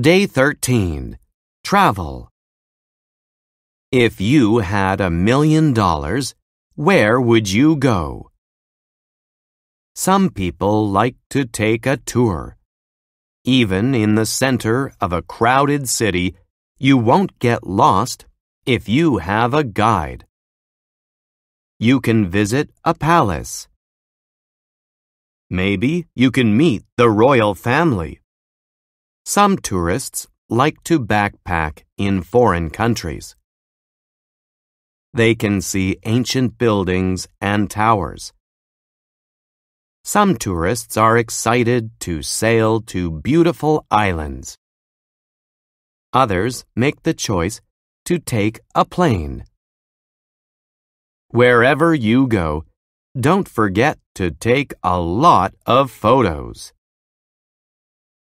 Day 13. Travel. If you had a million dollars, where would you go? Some people like to take a tour. Even in the center of a crowded city, you won't get lost if you have a guide. You can visit a palace. Maybe you can meet the royal family. Some tourists like to backpack in foreign countries. They can see ancient buildings and towers. Some tourists are excited to sail to beautiful islands. Others make the choice to take a plane. Wherever you go, don't forget to take a lot of photos.